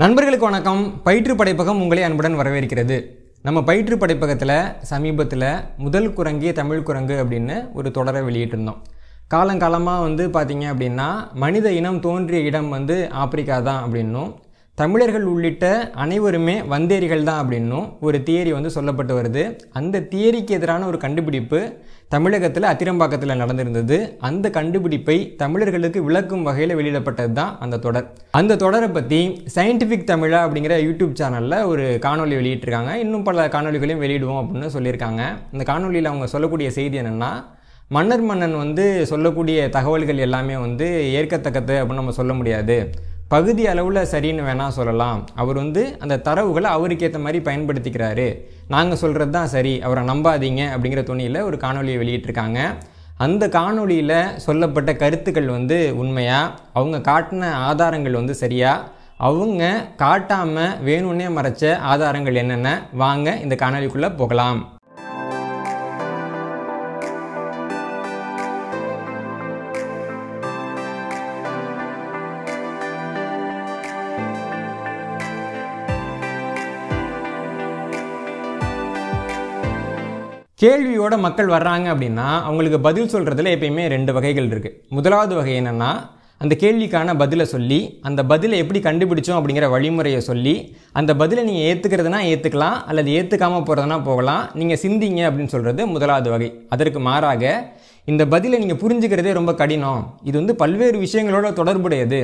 நண்பர்களுக்கு வணக்கம் பயிற்று படைப்பகம் உங்களை அன்புடன் வரவேற்கிறது நம்ம பயிற்று படைப்பகத்தில் சமீபத்தில் முதல் குரங்கிய தமிழ் குரங்கு அப்படின்னு ஒரு தொடரை வெளியிட்டிருந்தோம் காலங்காலமாக வந்து பார்த்திங்க அப்படின்னா மனித இனம் தோன்றிய இடம் வந்து ஆப்பிரிக்கா தான் அப்படின்னும் தமிழர்கள் உள்ளிட்ட அனைவருமே வந்தேரிகள் தான் அப்படின்னும் ஒரு தியரி வந்து சொல்லப்பட்டு வருது அந்த தியரிக்கு எதிரான ஒரு கண்டுபிடிப்பு தமிழகத்தில் அத்திரம்பாக்கத்தில் நடந்திருந்தது அந்த கண்டுபிடிப்பை தமிழர்களுக்கு விளக்கும் வகையில் வெளியிடப்பட்டது தான் அந்த தொடர் அந்த தொடரை பற்றி சயின்டிஃபிக் தமிழா அப்படிங்கிற யூடியூப் சேனலில் ஒரு காணொலி வெளியிட்டிருக்காங்க இன்னும் பல காணொலிகளையும் வெளியிடுவோம் அப்படின்னு சொல்லியிருக்காங்க அந்த காணொலியில் அவங்க சொல்லக்கூடிய செய்தி என்னென்னா மன்னர் மன்னன் வந்து சொல்லக்கூடிய தகவல்கள் எல்லாமே வந்து ஏற்கத்தக்கது அப்படின்னு நம்ம சொல்ல முடியாது பகுதி அளவில் சரின்னு வேணால் சொல்லலாம் அவர் வந்து அந்த தரவுகளை அவருக்கேற்ற மாதிரி பயன்படுத்திக்கிறாரு நாங்கள் சொல்கிறது தான் சரி அவரை நம்பாதீங்க அப்படிங்கிற துணியில் ஒரு காணொலியை வெளியிட்டிருக்காங்க அந்த காணொலியில் சொல்லப்பட்ட கருத்துக்கள் வந்து உண்மையாக அவங்க காட்டின ஆதாரங்கள் வந்து சரியாக அவங்க காட்டாமல் வேணும்னே மறைச்ச ஆதாரங்கள் என்னென்ன வாங்க இந்த காணொலிக்குள்ளே போகலாம் கேள்வியோட மக்கள் வர்றாங்க அப்படின்னா அவங்களுக்கு பதில் சொல்கிறதுல எப்பயுமே ரெண்டு வகைகள் இருக்குது முதலாவது வகை என்னென்னா அந்த கேள்விக்கான பதிலை சொல்லி அந்த பதிலை எப்படி கண்டுபிடிச்சோம் அப்படிங்கிற வழிமுறையை சொல்லி அந்த பதிலை நீங்கள் ஏற்றுக்கிறதுனா ஏற்றுக்கலாம் அல்லது ஏற்றுக்காமல் போகிறதுனா போகலாம் நீங்கள் சிந்திங்க அப்படின்னு சொல்கிறது முதலாவது வகை அதற்கு மாறாக இந்த பதிலை நீங்கள் புரிஞ்சுக்கிறதே ரொம்ப கடினம் இது வந்து பல்வேறு விஷயங்களோட தொடர்புடையது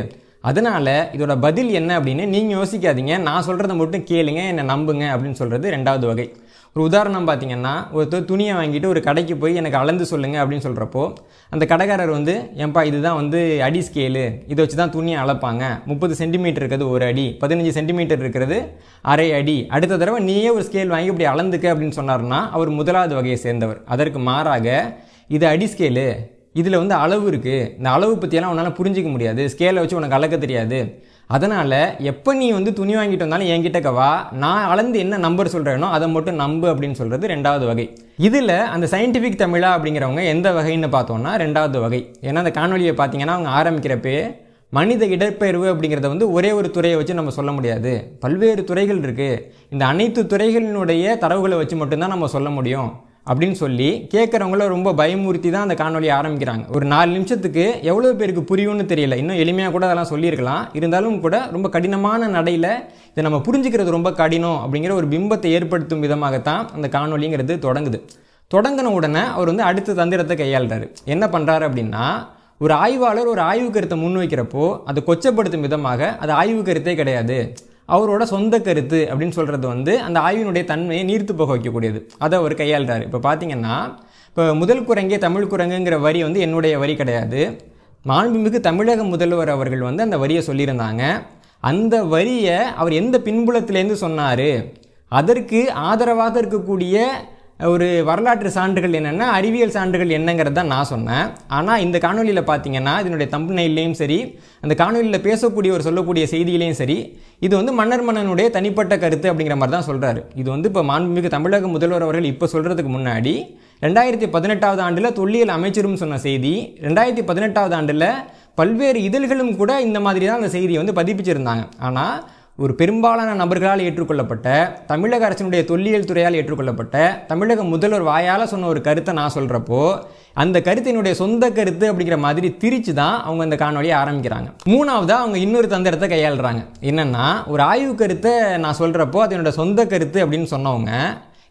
அதனால் இதோட பதில் என்ன அப்படின்னு நீங்கள் யோசிக்காதீங்க நான் சொல்கிறத மட்டும் கேளுங்க என்னை நம்புங்க அப்படின்னு சொல்கிறது ரெண்டாவது வகை ஒரு உதாரணம் பார்த்தீங்கன்னா ஒருத்தர் துணியை வாங்கிட்டு ஒரு கடைக்கு போய் எனக்கு அளந்து சொல்லுங்கள் அப்படின்னு சொல்கிறப்போ அந்த கடைக்காரர் வந்து ஏன்பா இதுதான் வந்து அடி ஸ்கேலு இதை வச்சு தான் துணியை அளப்பாங்க முப்பது சென்டிமீட்டர் இருக்கிறது ஒரு அடி பதினஞ்சு சென்டிமீட்டர் இருக்கிறது அரை அடி அடுத்த தடவை நீயே ஒரு ஸ்கேல் வாங்கி இப்படி அளந்துக்க அப்படின்னு சொன்னார்னா அவர் முதலாவது வகையை சேர்ந்தவர் அதற்கு மாறாக இது அடி ஸ்கேலு இதில் வந்து அளவு இருக்குது இந்த அளவு பற்றியெல்லாம் உன்னால் புரிஞ்சிக்க முடியாது ஸ்கேலை வச்சு உனக்கு அளக்க தெரியாது அதனால் எப்போ நீ வந்து துணி வாங்கிட்டு வந்தாலும் என்கிட்டக்கவா நான் அளந்து என்ன நம்பர் சொல்கிறேனோ அதை மட்டும் நம்பு அப்படின்னு சொல்கிறது ரெண்டாவது வகை இதில் அந்த சயின்டிஃபிக் தமிழா அப்படிங்கிறவங்க எந்த வகைன்னு பார்த்தோன்னா ரெண்டாவது வகை ஏன்னா அந்த காணொலியை பார்த்தீங்கன்னா அவங்க ஆரம்பிக்கிறப்பே மனித இடப்பெயர்வு அப்படிங்கிறத வந்து ஒரே ஒரு துறையை வச்சு நம்ம சொல்ல முடியாது பல்வேறு துறைகள் இருக்குது இந்த அனைத்து துறைகளினுடைய தரவுகளை வச்சு மட்டும்தான் நம்ம சொல்ல முடியும் அப்படின்னு சொல்லி கேட்குறவங்கள ரொம்ப பயமுறுத்தி தான் அந்த காணொலியை ஆரம்பிக்கிறாங்க ஒரு நாலு நிமிஷத்துக்கு எவ்வளோ பேருக்கு புரியும்னு தெரியல இன்னும் எளிமையாக கூட அதெல்லாம் சொல்லியிருக்கலாம் இருந்தாலும் கூட ரொம்ப கடினமான நடையில் இதை நம்ம புரிஞ்சுக்கிறது ரொம்ப கடினம் அப்படிங்கிற ஒரு பிம்பத்தை ஏற்படுத்தும் விதமாகத்தான் அந்த காணொலிங்கிறது தொடங்குது தொடங்கின உடனே அவர் வந்து அடுத்த தந்திரத்தை கையாளுறாரு என்ன பண்ணுறாரு அப்படின்னா ஒரு ஆய்வாளர் ஒரு ஆய்வு கருத்தை முன்வைக்கிறப்போ அதை கொச்சப்படுத்தும் விதமாக அது ஆய்வு கருத்தே கிடையாது அவரோட சொந்த கருத்து அப்படின்னு சொல்கிறது வந்து அந்த ஆய்வினுடைய தன்மையை நீர்த்து போக வைக்கக்கூடியது அதை அவர் கையாளுறாரு இப்போ பார்த்தீங்கன்னா இப்போ முதல் குரங்கே தமிழ் குரங்குங்கிற வரி வந்து என்னுடைய வரி கிடையாது மாண்புமிகு தமிழக முதல்வர் அவர்கள் வந்து அந்த வரியை சொல்லியிருந்தாங்க அந்த வரியை அவர் எந்த பின்புலத்திலேருந்து சொன்னார் அதற்கு ஆதரவாக இருக்கக்கூடிய ஒரு வரலாற்று சான்றுகள் என்னென்னா அறிவியல் சான்றுகள் என்னங்கிறது தான் நான் சொன்னேன் ஆனால் இந்த காணொலியில் பார்த்தீங்கன்னா இதனுடைய தம்புனையிலையும் சரி அந்த காணொலியில் பேசக்கூடிய ஒரு சொல்லக்கூடிய செய்திகளையும் சரி இது வந்து மன்னர் மன்னனுடைய தனிப்பட்ட கருத்து அப்படிங்கிற மாதிரி தான் சொல்கிறாரு இது வந்து இப்போ மாண்புமிகு தமிழக முதல்வர் அவர்கள் இப்போ சொல்கிறதுக்கு முன்னாடி ரெண்டாயிரத்தி பதினெட்டாவது ஆண்டில் தொல்லியல் அமைச்சரும் சொன்ன செய்தி ரெண்டாயிரத்தி பதினெட்டாவது ஆண்டில் பல்வேறு இதழ்களும் கூட இந்த மாதிரி தான் அந்த செய்தியை வந்து பதிப்பிச்சிருந்தாங்க ஆனால் ஒரு பெரும்பாலான நபர்களால் ஏற்றுக்கொள்ளப்பட்ட தமிழக அரசினுடைய தொல்லியல் துறையால் ஏற்றுக்கொள்ளப்பட்ட தமிழக முதல்வர் வாயால் சொன்ன ஒரு கருத்தை நான் சொல்கிறப்போ அந்த கருத்து என்னுடைய சொந்த கருத்து அப்படிங்கிற மாதிரி திரிச்சு தான் அவங்க அந்த காணொலியை ஆரம்பிக்கிறாங்க மூணாவதாக அவங்க இன்னொரு தந்திரத்தை கையாளுறாங்க என்னென்னா ஒரு ஆய்வு கருத்தை நான் சொல்கிறப்போ அது சொந்த கருத்து அப்படின்னு சொன்னவங்க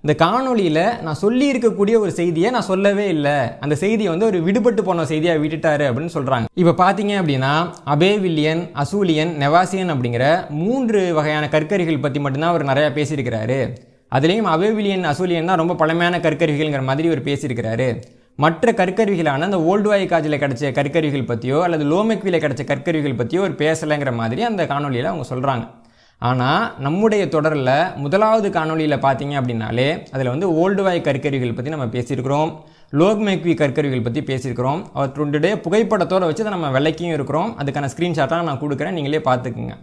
இந்த காணொலியில் நான் சொல்லி இருக்கக்கூடிய ஒரு செய்தியை நான் சொல்லவே இல்லை அந்த செய்தியை வந்து ஒரு விடுபட்டு போன செய்தியாக விட்டுட்டாரு அப்படின்னு சொல்கிறாங்க இப்போ பார்த்தீங்க அப்படின்னா அபேவில்லியன் அசூலியன் நெவாசியன் அப்படிங்கிற மூன்று வகையான கற்கரிகள் பற்றி மட்டும்தான் அவர் நிறையா பேசியிருக்கிறாரு அதுலேயும் அபேவிலியன் அசூலியன் தான் ரொம்ப பழமையான கற்கருவிகள்ங்கிற மாதிரி அவர் பேசியிருக்கிறாரு மற்ற கற்கருவிகளான அந்த ஓல்டு வாய் காஜில் கிடைச்ச கற்கருவிகள் பற்றியோ அல்லது லோமெக்வியில் கிடைச்ச கற்கருவிகள் பற்றியோ ஒரு பேசலைங்கிற மாதிரி அந்த காணொலியில் அவங்க சொல்கிறாங்க ஆனால் நம்முடைய தொடரில் முதலாவது காணொலியில் பார்த்தீங்க அப்படின்னாலே அதில் வந்து ஓல்டு வாய் கற்கருவிகள் பற்றி நம்ம பேசியிருக்கிறோம் லோக்மேக்வி கற்கருவிகள் பற்றி பேசியிருக்கிறோம் அவற்றுடைய புகைப்படத்தோடு வச்சு அதை நம்ம விலைக்கும் இருக்கிறோம் அதுக்கான ஸ்க்ரீன்ஷாட்டாக நான் கொடுக்குறேன் நீங்களே பார்த்துக்குங்க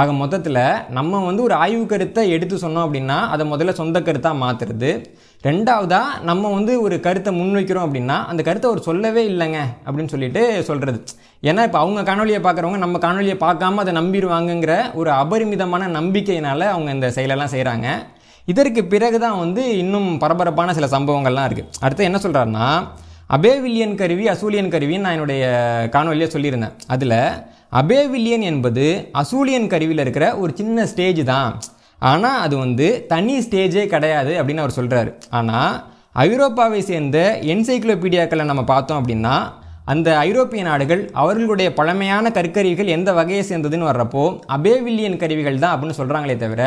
ஆக மொத்தத்தில் நம்ம வந்து ஒரு ஆய்வு கருத்தை எடுத்து சொன்னோம் அப்படின்னா அதை முதல்ல சொந்த கருத்தாக மாற்றுறது ரெண்டாவதாக நம்ம வந்து ஒரு கருத்தை முன்வைக்கிறோம் அப்படின்னா அந்த கருத்தை ஒரு சொல்லவே இல்லைங்க அப்படின்னு சொல்லிட்டு சொல்கிறது ஏன்னா இப்போ அவங்க காணொலியை பார்க்குறவங்க நம்ம காணொலியை பார்க்காம அதை நம்பிடுவாங்கங்கிற ஒரு அபரிமிதமான நம்பிக்கையினால் அவங்க இந்த செயலெல்லாம் செய்கிறாங்க இதற்கு பிறகு தான் வந்து இன்னும் பரபரப்பான சில சம்பவங்கள்லாம் இருக்குது அடுத்து என்ன சொல்கிறாருன்னா அபேவில்லியன் கருவி அசூலியன் கருவின்னு நான் என்னுடைய காணொலியாக சொல்லியிருந்தேன் அதில் அபேவில்லியன் என்பது அசூலியன் கருவியில் இருக்கிற ஒரு சின்ன ஸ்டேஜ் தான் ஆனால் அது வந்து தனி ஸ்டேஜே கிடையாது அப்படின்னு அவர் சொல்கிறாரு ஆனால் ஐரோப்பாவை சேர்ந்த என்சைக்ளோபீடியாக்களை நம்ம பார்த்தோம் அப்படின்னா அந்த ஐரோப்பிய நாடுகள் அவர்களுடைய பழமையான கற்கருவிகள் எந்த வகையை சேர்ந்ததுன்னு வர்றப்போ அபேவில்லியன் கருவிகள் தான் அப்படின்னு சொல்கிறாங்களே தவிர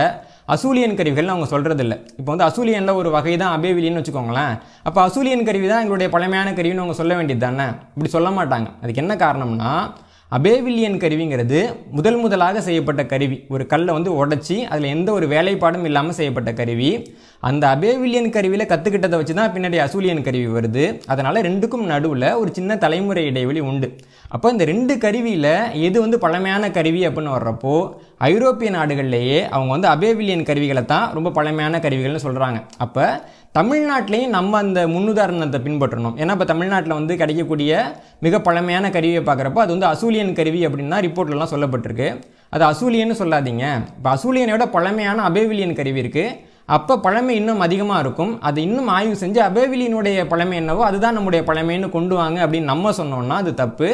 அசூலியன் கருவிகள்னு அவங்க சொல்கிறது இல்லை இப்போ வந்து அசூலியனில் ஒரு வகை தான் அபேவிலின்னு வச்சுக்கோங்களேன் அப்போ அசூலியன் கருவி தான் எங்களுடைய பழமையான கருவின்னு அவங்க சொல்ல வேண்டியது தானே இப்படி சொல்ல மாட்டாங்க அதுக்கு என்ன காரணம்னா அபேவில்லியன் கருவிங்கிறது முதல் முதலாக செய்யப்பட்ட கருவி ஒரு கல்லை வந்து உடச்சி அதில் எந்த ஒரு வேலைப்பாடும் இல்லாமல் செய்யப்பட்ட கருவி அந்த அபேவில்லியன் கருவியில் கற்றுக்கிட்டதை வச்சு தான் பின்னாடி அசூலியன் கருவி வருது அதனால் ரெண்டுக்கும் நடுவில் ஒரு சின்ன தலைமுறை இடைவெளி உண்டு அப்போ இந்த ரெண்டு கருவியில் எது வந்து பழமையான கருவி அப்படின்னு வர்றப்போ ஐரோப்பிய நாடுகள்லேயே அவங்க வந்து அபேவில்லியன் கருவிகளை தான் ரொம்ப பழமையான கருவிகள்னு சொல்கிறாங்க அப்போ தமிழ்நாட்டிலையும் நம்ம அந்த முன்னுதாரணத்தை பின்பற்றணும் ஏன்னா இப்போ தமிழ்நாட்டில் வந்து கிடைக்கக்கூடிய மிக பழமையான கருவியை பார்க்குறப்போ அது வந்து அசூலியன் கருவி அப்படின்னா ரிப்போர்ட்லலாம் சொல்லப்பட்டிருக்கு அது அசூலியன்னு சொல்லாதீங்க இப்போ அசூலியனை விட பழமையான அபேவிலியன் கருவி இருக்குது அப்போ பழமை இன்னும் அதிகமாக இருக்கும் அது இன்னும் ஆய்வு செஞ்சு அபேவிலியனுடைய பழமை என்னவோ அதுதான் நம்முடைய பழமைன்னு கொண்டு வாங்க அப்படின்னு நம்ம சொன்னோன்னா அது தப்பு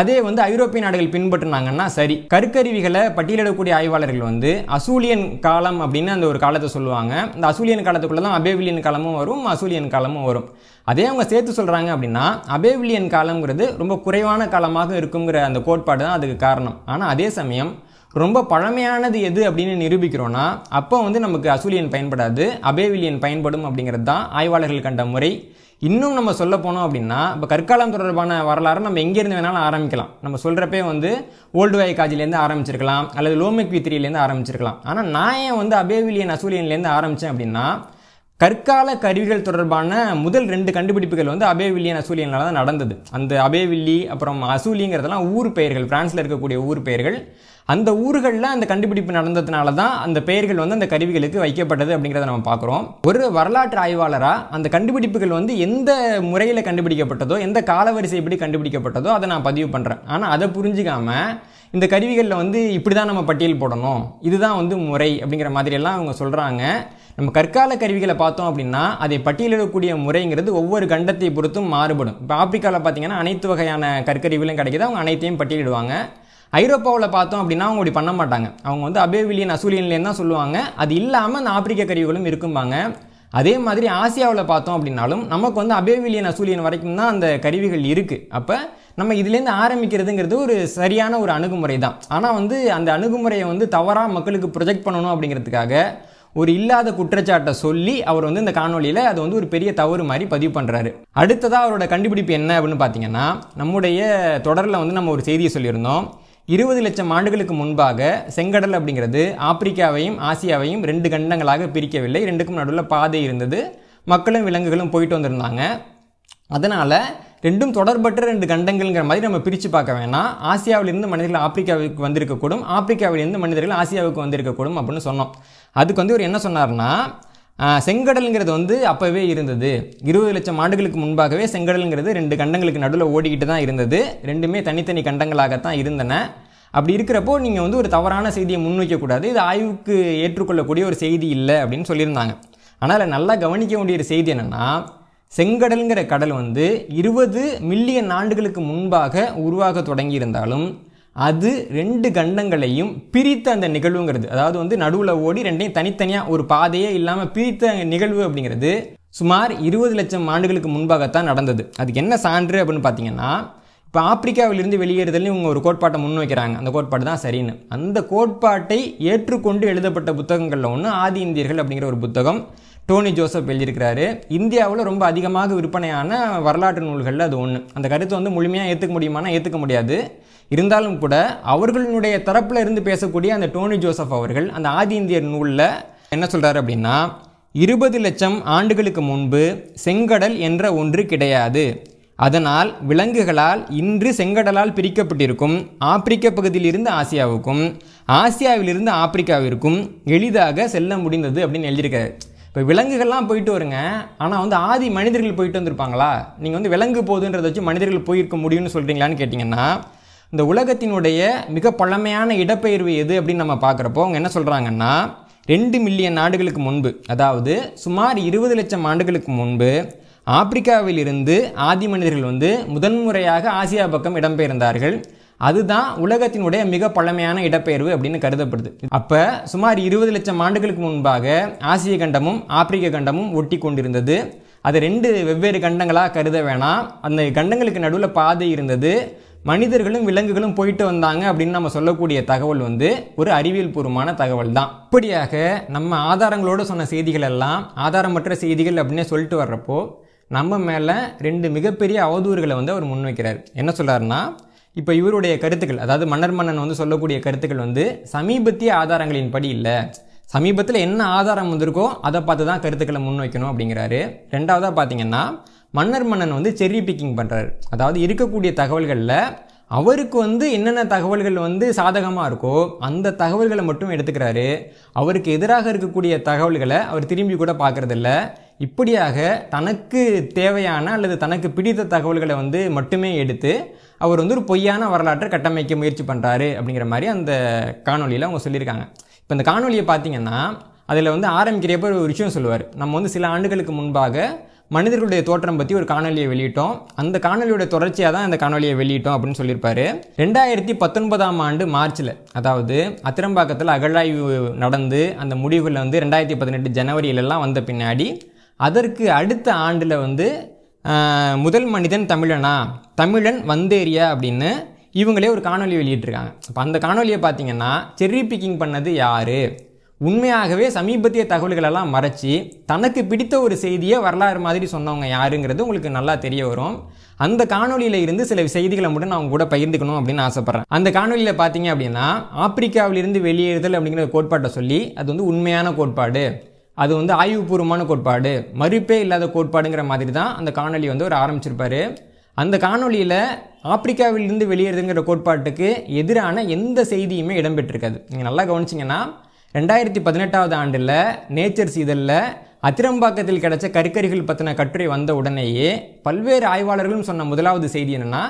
அதே வந்து ஐரோப்பிய நாடுகள் பின்பற்றினாங்கன்னா சரி கருக்கருவிகளை பட்டியலிடக்கூடிய ஆய்வாளர்கள் வந்து அசூலியன் காலம் அப்படின்னு அந்த ஒரு காலத்தை சொல்லுவாங்க இந்த அசூலியன் காலத்துக்குள்ளே தான் அபேவிலியன் காலமும் வரும் அசூலியன் காலமும் வரும் அதே அவங்க சேர்த்து சொல்கிறாங்க அப்படின்னா அபேவிலியன் காலங்கிறது ரொம்ப குறைவான காலமாக இருக்குங்கிற அந்த கோட்பாடு தான் அதுக்கு காரணம் ஆனால் அதே சமயம் ரொம்ப பழமையானது எது அப்படின்னு நிரூபிக்கிறோன்னா அப்போ வந்து நமக்கு அசூலியன் பயன்படாது அபேவிலியன் பயன்படும் அப்படிங்கிறது தான் ஆய்வாளர்கள் கண்ட முறை இன்னும் நம்ம சொல்ல போனோம் அப்படின்னா இப்போ கற்காலம் தொடர்பான வரலாறு நம்ம எங்கேருந்து வேணாலும் ஆரம்பிக்கலாம் நம்ம சொல்கிறப்பே வந்து ஓல்டு வாய் காஜிலேருந்து ஆரம்பிச்சிருக்கலாம் அல்லது லோமிக் வித்திரியிலேருந்து ஆரம்பிச்சிருக்கலாம் ஆனால் நான் ஏன் வந்து அபேவிலியன் அசூலியன்லேருந்து ஆரம்பித்தேன் அப்படின்னா கற்கால கருவிகள் தொடர்பான முதல் ரெண்டு கண்டுபிடிப்புகள் வந்து அபேவில்லியன் அசூலியனால் தான் நடந்தது அந்த அபேவில்லி அப்புறம் அசூலிங்கிறதெல்லாம் ஊர் பெயர்கள் ஃப்ரான்ஸில் இருக்கக்கூடிய ஊர் பெயர்கள் அந்த ஊர்களில் அந்த கண்டுபிடிப்பு நடந்ததுனால தான் அந்த பெயர்கள் வந்து அந்த கருவிகளுக்கு வைக்கப்பட்டது அப்படிங்கிறத நம்ம பார்க்குறோம் ஒரு வரலாற்று ஆய்வாளராக அந்த கண்டுபிடிப்புகள் வந்து எந்த முறையில் கண்டுபிடிக்கப்பட்டதோ எந்த எப்படி கண்டுபிடிக்கப்பட்டதோ அதை நான் பதிவு பண்ணுறேன் ஆனால் அதை புரிஞ்சிக்காமல் இந்த கருவிகளில் வந்து இப்படி தான் நம்ம பட்டியல் போடணும் இதுதான் வந்து முறை அப்படிங்கிற மாதிரியெல்லாம் அவங்க சொல்கிறாங்க நம்ம கற்கால கருவிகளை பார்த்தோம் அப்படின்னா அதை பட்டியலிடக்கூடிய முறைங்கிறது ஒவ்வொரு கண்டத்தை பொறுத்தும் மாறுபடும் இப்போ ஆப்பிரிக்காவில் பார்த்தீங்கன்னா அனைத்து வகையான கற்கருவிகளும் கிடைக்கிது அவங்க அனைத்தையும் பட்டியலிடுவாங்க ஐரோப்பாவில் பார்த்தோம் அப்படின்னா அவங்க அப்படி பண்ண மாட்டாங்க அவங்க வந்து அபேவிலியன் அசூலியன்லேருந்து தான் சொல்லுவாங்க அது இல்லாமல் அந்த ஆப்பிரிக்க கருவிகளும் இருக்கும்பாங்க அதே மாதிரி ஆசியாவில் பார்த்தோம் அப்படின்னாலும் நமக்கு வந்து அபேவிலியன் அசூலியன் வரைக்கும் தான் அந்த கருவிகள் இருக்குது அப்போ நம்ம இதுலேருந்து ஆரம்பிக்கிறதுங்கிறது ஒரு சரியான ஒரு அணுகுமுறை தான் ஆனால் வந்து அந்த அணுகுமுறையை வந்து தவறாக மக்களுக்கு ப்ரொஜெக்ட் பண்ணணும் அப்படிங்கிறதுக்காக ஒரு இல்லாத குற்றச்சாட்டை சொல்லி அவர் வந்து இந்த காணொலியில் அது வந்து ஒரு பெரிய தவறு மாதிரி பதிவு பண்ணுறாரு அடுத்ததாக அவரோட கண்டுபிடிப்பு என்ன அப்படின்னு பார்த்தீங்கன்னா நம்முடைய தொடரில் வந்து நம்ம ஒரு செய்தியை சொல்லியிருந்தோம் இருபது லட்சம் ஆண்டுகளுக்கு முன்பாக செங்கடல் அப்படிங்கிறது ஆப்பிரிக்காவையும் ஆசியாவையும் ரெண்டு கண்டங்களாக பிரிக்கவில்லை ரெண்டுக்கும் நடுவில் பாதை இருந்தது மக்களும் விலங்குகளும் போயிட்டு வந்திருந்தாங்க அதனால் ரெண்டும் தொடர்பற்ற ரெண்டு கண்டங்கள்ங்கிற மாதிரி நம்ம பிரித்து பார்க்க வேணாம் ஆசியாவிலிருந்து மனிதர்கள் ஆப்பிரிக்காவுக்கு வந்திருக்கக்கூடும் ஆப்பிரிக்காவிலிருந்து மனிதர்கள் ஆசியாவுக்கு வந்திருக்கக்கூடும் அப்படின்னு சொன்னோம் அதுக்கு வந்து இவர் என்ன சொன்னார்னா செங்கடலுங்கிறது வந்து அப்போவே இருந்தது இருபது லட்சம் ஆண்டுகளுக்கு முன்பாகவே செங்கடலுங்கிறது ரெண்டு கண்டங்களுக்கு நடுவில் ஓடிக்கிட்டு தான் இருந்தது ரெண்டுமே தனித்தனி கண்டங்களாகத்தான் இருந்தன அப்படி இருக்கிறப்போ நீங்கள் வந்து ஒரு தவறான செய்தியை முன்வைக்கக்கூடாது இது ஆய்வுக்கு ஏற்றுக்கொள்ளக்கூடிய ஒரு செய்தி இல்லை அப்படின்னு சொல்லியிருந்தாங்க ஆனால் நல்லா கவனிக்க வேண்டிய ஒரு செய்தி என்னென்னா செங்கடல்ங்கிற கடல் வந்து இருபது மில்லியன் ஆண்டுகளுக்கு முன்பாக உருவாக தொடங்கியிருந்தாலும் அது ரெண்டு கண்டங்களையும் பிரித்த அந்த நிகழ்வுங்கிறது அதாவது வந்து நடுவில் ஓடி ரெண்டையும் தனித்தனியாக ஒரு பாதையே இல்லாமல் பிரித்த நிகழ்வு அப்படிங்கிறது சுமார் இருபது லட்சம் ஆண்டுகளுக்கு முன்பாகத்தான் நடந்தது அதுக்கு என்ன சான்று அப்படின்னு பார்த்தீங்கன்னா இப்போ ஆப்பிரிக்காவிலிருந்து வெளியேறுதல்னு இவங்க ஒரு கோட்பாட்டை முன்வைக்கிறாங்க அந்த கோட்பாடு தான் சரின்னு அந்த கோட்பாட்டை ஏற்றுக்கொண்டு எழுதப்பட்ட புத்தகங்களில் ஒன்று ஆதி இந்தியர்கள் அப்படிங்கிற ஒரு புத்தகம் டோனி ஜோசப் எழுதியிருக்கிறாரு இந்தியாவில் ரொம்ப அதிகமாக விற்பனையான வரலாற்று நூல்களில் அது ஒன்று அந்த கருத்தை வந்து முழுமையாக ஏற்றுக்க முடியுமானா ஏற்றுக்க முடியாது இருந்தாலும் கூட அவர்களுடைய தரப்பில் இருந்து பேசக்கூடிய அந்த டோனி ஜோசப் அவர்கள் அந்த ஆதி இந்தியர் நூலில் என்ன சொல்கிறார் அப்படின்னா இருபது லட்சம் ஆண்டுகளுக்கு முன்பு செங்கடல் என்ற ஒன்று கிடையாது அதனால் விலங்குகளால் இன்று செங்கடலால் பிரிக்கப்பட்டிருக்கும் ஆப்பிரிக்க பகுதியிலிருந்து ஆசியாவுக்கும் ஆசியாவிலிருந்து ஆப்பிரிக்காவிற்கும் எளிதாக செல்ல முடிந்தது அப்படின்னு எழுதியிருக்காரு இப்போ விலங்குகள்லாம் போயிட்டு வருங்க ஆனால் வந்து ஆதி மனிதர்கள் போயிட்டு வந்திருப்பாங்களா நீங்கள் வந்து விலங்கு போகுதுன்றத வச்சு மனிதர்கள் போயிருக்க முடியும்னு சொல்கிறீங்களான்னு கேட்டிங்கன்னா இந்த உலகத்தினுடைய மிக பழமையான இடப்பெயர்வு எது அப்படின்னு நம்ம பார்க்குறப்போ அவங்க என்ன சொல்கிறாங்கன்னா ரெண்டு மில்லியன் நாடுகளுக்கு முன்பு அதாவது சுமார் இருபது லட்சம் ஆண்டுகளுக்கு முன்பு ஆப்பிரிக்காவிலிருந்து ஆதி மனிதர்கள் வந்து முதன்முறையாக ஆசியா பக்கம் இடம்பெயர்ந்தார்கள் அதுதான் உலகத்தினுடைய மிக பழமையான இடப்பெயர்வு அப்படின்னு கருதப்படுது அப்போ சுமார் இருபது லட்சம் ஆண்டுகளுக்கு முன்பாக ஆசிய கண்டமும் ஆப்பிரிக்க கண்டமும் ஒட்டி கொண்டிருந்தது அது ரெண்டு வெவ்வேறு கண்டங்களாக கருத வேணாம் அந்த கண்டங்களுக்கு நடுவில் பாதை இருந்தது மனிதர்களும் விலங்குகளும் போயிட்டு வந்தாங்க அப்படின்னு நம்ம சொல்லக்கூடிய தகவல் வந்து ஒரு அறிவியல் பூர்வமான தகவல் தான் இப்படியாக நம்ம ஆதாரங்களோடு சொன்ன செய்திகள் எல்லாம் ஆதாரமற்ற செய்திகள் அப்படின்னே சொல்லிட்டு வர்றப்போ நம்ம மேலே ரெண்டு மிகப்பெரிய அவதூறுகளை வந்து அவர் முன்வைக்கிறார் என்ன சொல்கிறாருன்னா இப்போ இவருடைய கருத்துக்கள் அதாவது மன்னர் மன்னன் வந்து சொல்லக்கூடிய கருத்துக்கள் வந்து சமீபத்திய ஆதாரங்களின் படி இல்லை சமீபத்தில் என்ன ஆதாரம் வந்திருக்கோ அதை பார்த்து தான் கருத்துக்களை முன்வைக்கணும் அப்படிங்கிறாரு ரெண்டாவதாக பார்த்தீங்கன்னா மன்னர் மன்னன் வந்து செரி பிக்கிங் பண்ணுறாரு அதாவது இருக்கக்கூடிய தகவல்களில் அவருக்கு வந்து என்னென்ன தகவல்கள் வந்து சாதகமாக இருக்கோ அந்த தகவல்களை மட்டும் எடுத்துக்கிறாரு அவருக்கு எதிராக இருக்கக்கூடிய தகவல்களை அவர் திரும்பி கூட பார்க்குறதில்ல இப்படியாக தனக்கு தேவையான அல்லது தனக்கு பிடித்த தகவல்களை வந்து மட்டுமே எடுத்து அவர் வந்து ஒரு பொய்யான வரலாற்றை கட்டமைக்க முயற்சி பண்ணுறாரு அப்படிங்கிற மாதிரி அந்த காணொலியில் அவங்க சொல்லியிருக்காங்க இப்போ இந்த காணொலியை பார்த்தீங்கன்னா அதில் வந்து ஆரம்பிக்கிறப்ப ஒரு விஷயம் சொல்லுவார் நம்ம வந்து சில ஆண்டுகளுக்கு முன்பாக மனிதர்களுடைய தோற்றம் பற்றி ஒரு காணொலியை வெளியிட்டோம் அந்த காணொலியோட தொடர்ச்சியாக தான் அந்த காணொலியை வெளியிட்டோம் அப்படின்னு சொல்லியிருப்பாரு ரெண்டாயிரத்தி பத்தொன்பதாம் ஆண்டு மார்ச்சில் அதாவது அத்திரம்பாக்கத்தில் அகழாய்வு நடந்து அந்த முடிவுகளில் வந்து ரெண்டாயிரத்தி பதினெட்டு ஜனவரியிலலாம் வந்த பின்னாடி அதற்கு அடுத்த ஆண்டில் வந்து முதல் மனிதன் தமிழனா தமிழன் வந்தேரியா அப்படின்னு இவங்களே ஒரு காணொலி வெளியிட்டிருக்காங்க இப்போ அந்த காணொலியை பார்த்தீங்கன்னா செர்ரி பிக்கிங் பண்ணது யார் உண்மையாகவே சமீபத்திய தகவல்களெல்லாம் மறைச்சி தனக்கு பிடித்த ஒரு செய்தியை வரலாறு மாதிரி சொன்னவங்க யாருங்கிறது உங்களுக்கு நல்லா தெரிய வரும் அந்த காணொலியில் இருந்து சில செய்திகளை மட்டும் நான் அவங்க கூட பகிர்ந்துக்கணும் அப்படின்னு ஆசைப்பட்றேன் அந்த காணொலியில் பார்த்தீங்க அப்படின்னா ஆப்பிரிக்காவிலிருந்து வெளியேறுதல் அப்படிங்கிற கோட்பாட்டை சொல்லி அது வந்து உண்மையான கோட்பாடு அது வந்து ஆய்வுபூர்வமான கோட்பாடு மறுப்பே இல்லாத கோட்பாடுங்கிற மாதிரி தான் அந்த காணொலி வந்து ஒரு ஆரம்பிச்சிருப்பார் அந்த காணொலியில் ஆப்பிரிக்காவிலிருந்து வெளியேறுதுங்கிற கோட்பாட்டுக்கு எதிரான எந்த செய்தியுமே இடம்பெற்றிருக்காது நீங்கள் நல்லா கவனிச்சிங்கன்னா ரெண்டாயிரத்தி பதினெட்டாவது ஆண்டில் நேச்சர்ஸ் இதழில் அத்திரம்பாக்கத்தில் கிடைச்ச கற்கரிகள் பற்றின கட்டுரை வந்த உடனேயே பல்வேறு ஆய்வாளர்களும் சொன்ன முதலாவது செய்தி என்னென்னா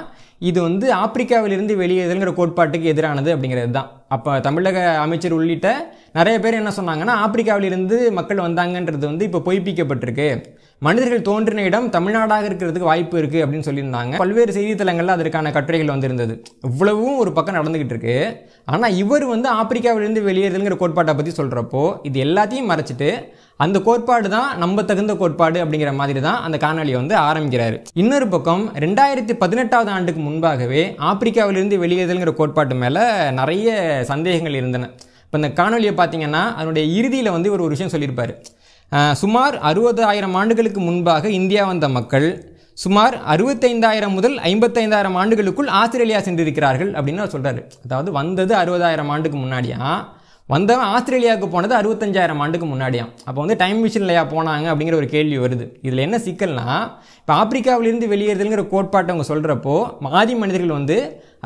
இது வந்து ஆப்பிரிக்காவிலிருந்து வெளியேறுதுங்கிற கோட்பாட்டுக்கு எதிரானது அப்படிங்கிறது தான் அப்போ தமிழக அமைச்சர் உள்ளிட்ட நிறைய பேர் என்ன சொன்னாங்கன்னா ஆப்பிரிக்காவிலிருந்து மக்கள் வந்தாங்கன்றது வந்து இப்போ பொய்ப்பிக்கப்பட்டிருக்கு மனிதர்கள் தோன்றின இடம் தமிழ்நாடாக இருக்கிறதுக்கு வாய்ப்பு இருக்குது அப்படின்னு சொல்லியிருந்தாங்க பல்வேறு செய்தித்தலங்களில் அதற்கான கட்டுரைகள் வந்திருந்தது இவ்வளவும் ஒரு பக்கம் நடந்துகிட்டு இருக்கு ஆனால் இவர் வந்து ஆப்பிரிக்காவிலிருந்து வெளியேறுதல்ங்கிற கோட்பாட்டை பற்றி சொல்கிறப்போ இது எல்லாத்தையும் மறைச்சிட்டு அந்த கோட்பாடு தான் நம்ப தகுந்த கோட்பாடு அப்படிங்கிற மாதிரி தான் அந்த காணொலியை வந்து ஆரம்பிக்கிறாரு இன்னொரு பக்கம் ரெண்டாயிரத்தி பதினெட்டாவது ஆண்டுக்கு முன்பாகவே ஆப்பிரிக்காவிலிருந்து வெளியேறுதுங்கிற கோட்பாட்டு மேலே நிறைய சந்தேகங்கள் இருந்தன இப்போ இந்த காணொலியை பார்த்தீங்கன்னா அதனுடைய இறுதியில் வந்து இவர் ஒரு விஷயம் சொல்லியிருப்பார் சுமார் அறுபதாயிரம் ஆண்டுகளுக்கு முன்பாக இந்தியா வந்த மக்கள் சுமார் அறுபத்தைந்தாயிரம் முதல் ஐம்பத்தைந்தாயிரம் ஆண்டுகளுக்குள் ஆஸ்திரேலியா சென்றிருக்கிறார்கள் அப்படின்னு அவர் சொல்கிறார் அதாவது வந்தது அறுபதாயிரம் ஆண்டுக்கு முன்னாடியா வந்தவன் ஆஸ்திரேலியாவுக்கு போனது அறுபத்தஞ்சாயிரம் ஆண்டுக்கு முன்னாடியாம் அப்போ வந்து டைம் மிஷின்லையா போனாங்க அப்படிங்கிற ஒரு கேள்வி வருது இதில் என்ன சிக்கல்னா இப்போ ஆப்பிரிக்காவிலிருந்து வெளியேறுதல்ங்கிற கோட்பாட்டை அவங்க சொல்கிறப்போ மாதி மனிதர்கள் வந்து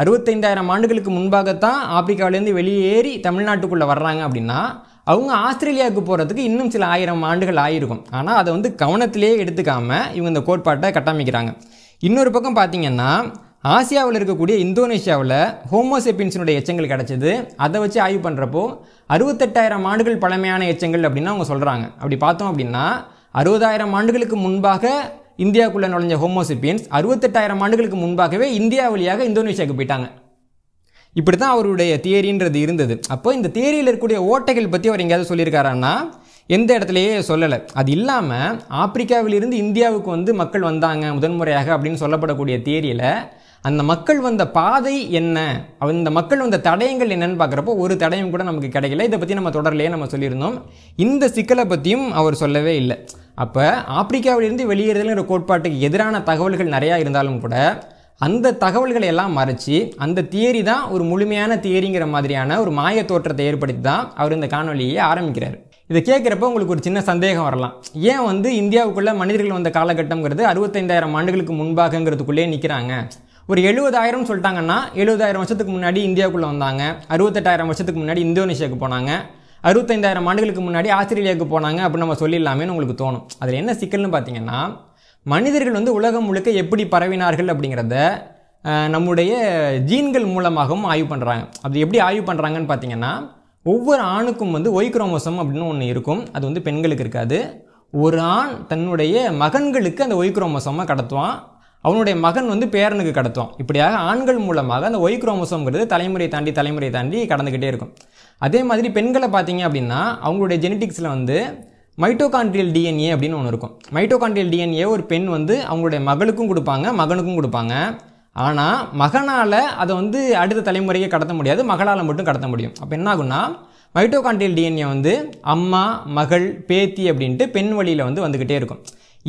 அறுபத்தைந்தாயிரம் ஆண்டுகளுக்கு முன்பாகத்தான் ஆப்பிரிக்காவிலேருந்து வெளியேறி தமிழ்நாட்டுக்குள்ளே வர்றாங்க அப்படின்னா அவங்க ஆஸ்திரேலியாவுக்கு போகிறதுக்கு இன்னும் சில ஆயிரம் ஆண்டுகள் ஆயிருக்கும் ஆனால் அதை வந்து கவனத்திலேயே எடுத்துக்காமல் இவங்க இந்த கோட்பாட்டை கட்டமைக்கிறாங்க இன்னொரு பக்கம் பார்த்திங்கன்னா ஆசியாவில் இருக்கக்கூடிய இந்தோனேஷியாவில் ஹோமோசெப்பின்ஸினுடைய எச்சங்கள் கிடச்சிது அதை வச்சு ஆய்வு பண்ணுறப்போ அறுபத்தெட்டாயிரம் ஆண்டுகள் பழமையான எச்சங்கள் அப்படின்னு அவங்க சொல்கிறாங்க அப்படி பார்த்தோம் அப்படின்னா அறுபதாயிரம் ஆண்டுகளுக்கு முன்பாக இந்தியாவுக்குள்ளே நுழைஞ்ச ஹோமோசிப்பியன்ஸ் அறுபத்தெட்டாயிரம் ஆண்டுகளுக்கு முன்பாகவே இந்தியா வழியாக இந்தோனேஷியாவுக்கு போயிட்டாங்க இப்படி தான் அவருடைய தியரின்றது இருந்தது அப்போ இந்த தியரியில் இருக்கக்கூடிய ஓட்டைகள் பற்றி அவர் எங்கேயாவது சொல்லியிருக்காரான்னா எந்த இடத்துலையே சொல்லலை அது இல்லாமல் ஆப்பிரிக்காவிலிருந்து இந்தியாவுக்கு வந்து மக்கள் வந்தாங்க முதன்முறையாக அப்படின்னு சொல்லப்படக்கூடிய தேரியில் அந்த மக்கள் வந்த பாதை என்ன அந்த மக்கள் வந்த தடயங்கள் என்னன்னு பார்க்குறப்போ ஒரு தடயம் கூட நமக்கு கிடைக்கல இதை பற்றி நம்ம தொடர்லேயே நம்ம சொல்லியிருந்தோம் இந்த சிக்கலை பற்றியும் அவர் சொல்லவே இல்லை அப்போ ஆப்பிரிக்காவிலிருந்து வெளியேறுதல்கிற கோட்பாட்டுக்கு எதிரான தகவல்கள் நிறையா இருந்தாலும் கூட அந்த தகவல்களை எல்லாம் மறைச்சி அந்த தியரி தான் ஒரு முழுமையான தியரிங்கிற மாதிரியான ஒரு மாய தோற்றத்தை ஏற்படுத்தி தான் அவர் இந்த காணொலியை ஆரம்பிக்கிறார் இதை கேட்குறப்ப உங்களுக்கு ஒரு சின்ன சந்தேகம் வரலாம் ஏன் வந்து இந்தியாவுக்குள்ளே மனிதர்கள் வந்த காலகட்டம்ங்கிறது அறுபத்தைந்தாயிரம் ஆண்டுகளுக்கு முன்பாகங்கிறதுக்குள்ளே நிற்கிறாங்க ஒரு எழுபதாயிரம் சொல்லிட்டாங்கன்னா எழுபதாயிரம் வருஷத்துக்கு முன்னாடி இந்தியாவுக்குள்ளே வந்தாங்க அறுபத்தெட்டாயிரம் வருஷத்துக்கு முன்னாடி இந்தோனேஷியாவுக்கு போனாங்க அறுபத்தைந்தாயிரம் ஆண்டுகளுக்கு முன்னாடி ஆஸ்திரேலியாவுக்கு போனாங்க அப்படின்னு நம்ம சொல்லிடலாமே உங்களுக்கு தோணும் அதில் என்ன சிக்கல்னு பார்த்தீங்கன்னா மனிதர்கள் வந்து உலகம் முழுக்க எப்படி பரவினார்கள் அப்படிங்கிறத நம்முடைய ஜீன்கள் மூலமாகவும் ஆய்வு பண்ணுறாங்க அது எப்படி ஆய்வு பண்ணுறாங்கன்னு பார்த்தீங்கன்னா ஒவ்வொரு ஆணுக்கும் வந்து ஒய்க்ரோமோசம் அப்படின்னு ஒன்று இருக்கும் அது வந்து பெண்களுக்கு இருக்காது ஒரு ஆண் தன்னுடைய மகன்களுக்கு அந்த ஒய்க்ரோமோசமாக கடத்துவான் அவனுடைய மகன் வந்து பேரனுக்கு கடத்தும் இப்படியாக ஆண்கள் மூலமாக அந்த ஒய் குரோமோசோம்ங்கிறது தலைமுறை தாண்டி தலைமுறை தாண்டி கடந்துக்கிட்டே இருக்கும் அதே மாதிரி பெண்களை பார்த்தீங்க அப்படின்னா அவங்களுடைய ஜெனட்டிக்ஸில் வந்து மைட்டோகான்ட்ரியல் டிஎன்ஏ அப்படின்னு ஒன்று இருக்கும் மைட்டோகான்ட்ரியல் டிஎன்ஏ ஒரு பெண் வந்து அவங்களுடைய மகளுக்கும் கொடுப்பாங்க மகனுக்கும் கொடுப்பாங்க ஆனால் மகனால் அதை வந்து அடுத்த தலைமுறையை கடத்த முடியாது மகளால் மட்டும் கடத்த முடியும் அப்போ என்ன ஆகும்னா மைட்டோகான்ட்ரியல் டிஎன்ஏ வந்து அம்மா மகள் பேத்தி அப்படின்ட்டு பெண் வழியில் வந்து வந்துக்கிட்டே இருக்கும்